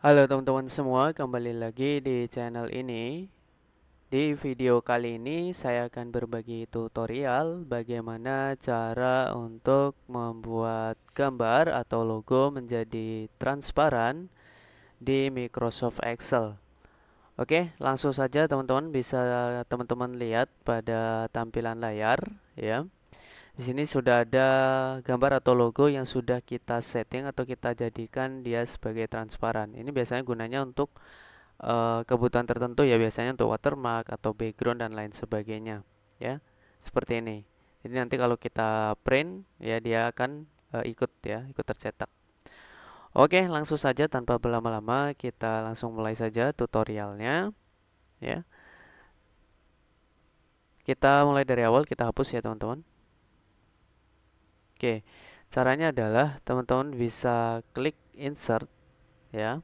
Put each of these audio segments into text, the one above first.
Halo teman-teman semua, kembali lagi di channel ini. Di video kali ini saya akan berbagi tutorial bagaimana cara untuk membuat gambar atau logo menjadi transparan di Microsoft Excel. Oke, langsung saja teman-teman bisa teman-teman lihat pada tampilan layar ya. Di sini sudah ada gambar atau logo yang sudah kita setting atau kita jadikan dia sebagai transparan. Ini biasanya gunanya untuk uh, kebutuhan tertentu ya biasanya untuk watermark atau background dan lain sebagainya ya. Seperti ini. Jadi nanti kalau kita print ya dia akan uh, ikut ya, ikut tercetak. Oke, langsung saja tanpa berlama-lama kita langsung mulai saja tutorialnya ya. Kita mulai dari awal kita hapus ya teman-teman. Oke, caranya adalah teman-teman bisa klik insert ya.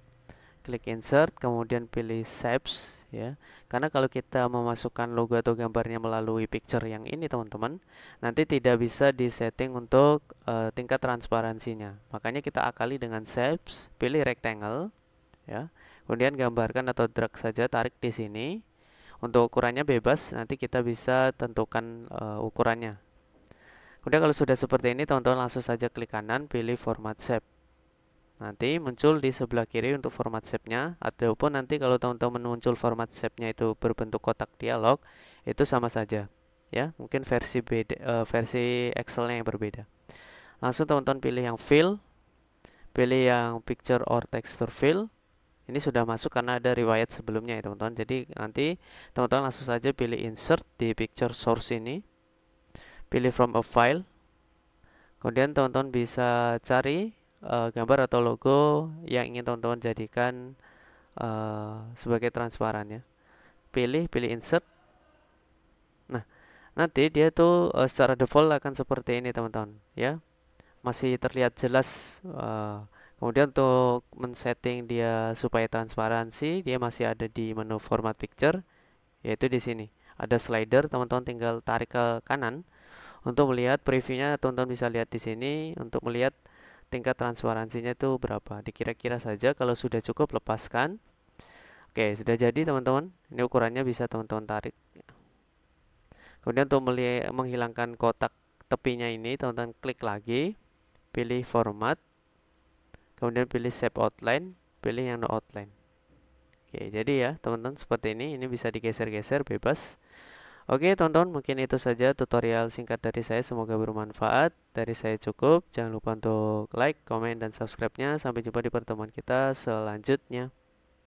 Klik insert kemudian pilih shapes ya. Karena kalau kita memasukkan logo atau gambarnya melalui picture yang ini teman-teman, nanti tidak bisa disetting untuk uh, tingkat transparansinya. Makanya kita akali dengan shapes, pilih rectangle ya. Kemudian gambarkan atau drag saja tarik di sini. Untuk ukurannya bebas, nanti kita bisa tentukan uh, ukurannya Kemudian kalau sudah seperti ini teman-teman langsung saja klik kanan pilih format shape. Nanti muncul di sebelah kiri untuk format shape-nya ataupun nanti kalau teman-teman muncul format shape-nya itu berbentuk kotak dialog itu sama saja ya, mungkin versi beda eh, versi Excel-nya yang berbeda. Langsung teman-teman pilih yang fill, pilih yang picture or texture fill. Ini sudah masuk karena ada riwayat sebelumnya ya teman-teman. Jadi nanti teman-teman langsung saja pilih insert di picture source ini pilih from a file kemudian teman-teman bisa cari uh, gambar atau logo yang ingin teman-teman jadikan uh, sebagai transparan ya pilih pilih insert nah nanti dia tuh uh, secara default akan seperti ini teman-teman ya masih terlihat jelas uh, kemudian untuk men-setting dia supaya transparansi dia masih ada di menu format picture yaitu di sini ada slider teman-teman tinggal tarik ke kanan untuk melihat previewnya teman-teman bisa lihat di sini untuk melihat tingkat transparansinya itu berapa. Dikira-kira saja kalau sudah cukup lepaskan. Oke, sudah jadi teman-teman. Ini ukurannya bisa teman-teman tarik. Kemudian untuk menghilangkan kotak tepinya ini, teman-teman klik lagi, pilih format, kemudian pilih shape outline, pilih yang no outline. Oke, jadi ya teman-teman seperti ini, ini bisa digeser-geser bebas. Oke tonton mungkin itu saja tutorial singkat dari saya semoga bermanfaat dari saya cukup jangan lupa untuk like, komen, dan subscribe-nya sampai jumpa di pertemuan kita selanjutnya